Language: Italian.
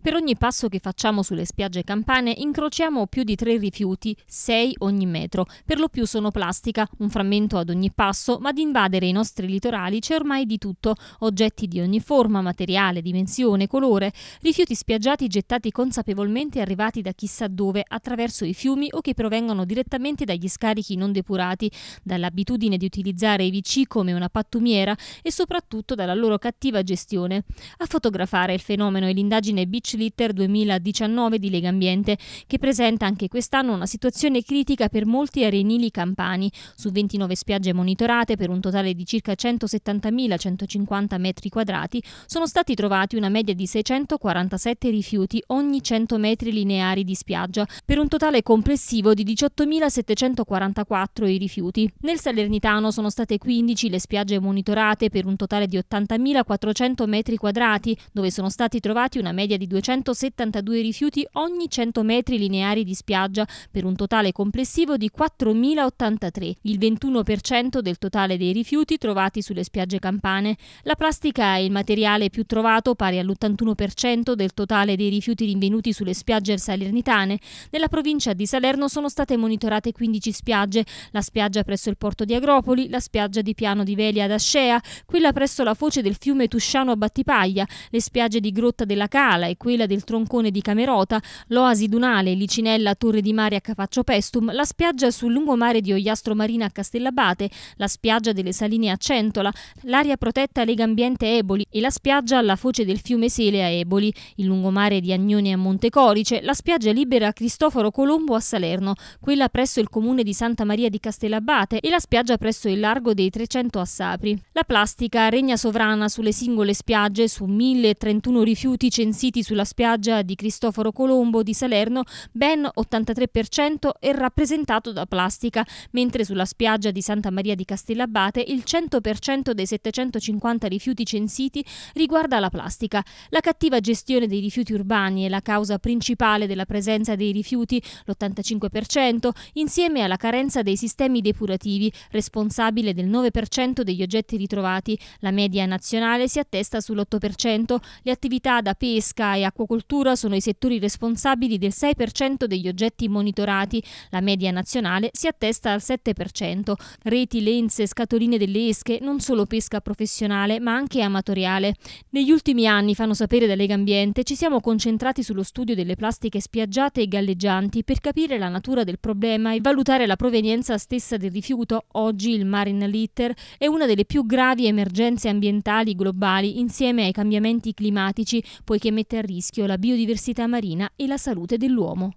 Per ogni passo che facciamo sulle spiagge campane incrociamo più di tre rifiuti, sei ogni metro. Per lo più sono plastica, un frammento ad ogni passo, ma ad invadere i nostri litorali c'è ormai di tutto. Oggetti di ogni forma, materiale, dimensione, colore. Rifiuti spiaggiati gettati consapevolmente arrivati da chissà dove, attraverso i fiumi o che provengono direttamente dagli scarichi non depurati, dall'abitudine di utilizzare i VC come una pattumiera e soprattutto dalla loro cattiva gestione. A fotografare il fenomeno è l'indagine BC Touch l'Iter 2019 di Lega Ambiente, che presenta anche quest'anno una situazione critica per molti arenili campani, su 29 spiagge monitorate per un totale di circa 170.150 metri quadrati, sono stati trovati una media di 647 rifiuti ogni 100 metri lineari di spiaggia, per un totale complessivo di 18.744 i rifiuti. Nel Salernitano sono state 15 le spiagge monitorate per un totale di 80.400 metri quadrati, dove sono stati trovati una media di 2 272 rifiuti ogni 100 metri lineari di spiaggia per un totale complessivo di 4.083, il 21% del totale dei rifiuti trovati sulle spiagge campane. La plastica è il materiale più trovato pari all'81% del totale dei rifiuti rinvenuti sulle spiagge salernitane. Nella provincia di Salerno sono state monitorate 15 spiagge, la spiaggia presso il porto di Agropoli, la spiaggia di Piano di Velia ad Ascea, quella presso la foce del fiume Tusciano a Battipaglia, le spiagge di Grotta della Cala e quella quella del Troncone di Camerota, l'Oasi Dunale, Licinella, Torre di Mare a Capaccio Pestum, la spiaggia sul lungomare di Ogliastro Marina a Castellabate, la spiaggia delle Saline a Centola, l'area protetta Lega Ambiente Eboli e la spiaggia alla foce del fiume Sele a Eboli, il lungomare di Agnone a Montecorice, la spiaggia libera Cristoforo Colombo a Salerno, quella presso il comune di Santa Maria di Castellabate e la spiaggia presso il largo dei 300 a Sapri. La plastica regna sovrana sulle singole spiagge su 1031 rifiuti censiti sulla sulla spiaggia di Cristoforo Colombo di Salerno ben 83% è rappresentato da plastica, mentre sulla spiaggia di Santa Maria di Castellabate il 100% dei 750 rifiuti censiti riguarda la plastica. La cattiva gestione dei rifiuti urbani è la causa principale della presenza dei rifiuti, l'85%, insieme alla carenza dei sistemi depurativi, responsabile del 9% degli oggetti ritrovati. La media nazionale si attesta sull'8%. Le attività da pesca e acquacoltura sono i settori responsabili del 6% degli oggetti monitorati. La media nazionale si attesta al 7%. Reti, lenze, scatoline delle esche, non solo pesca professionale ma anche amatoriale. Negli ultimi anni, fanno sapere da Lega Ambiente, ci siamo concentrati sullo studio delle plastiche spiaggiate e galleggianti per capire la natura del problema e valutare la provenienza stessa del rifiuto. Oggi il marine litter è una delle più gravi emergenze ambientali globali insieme ai cambiamenti climatici, poiché mette a rischio rischio la biodiversità marina e la salute dell'uomo.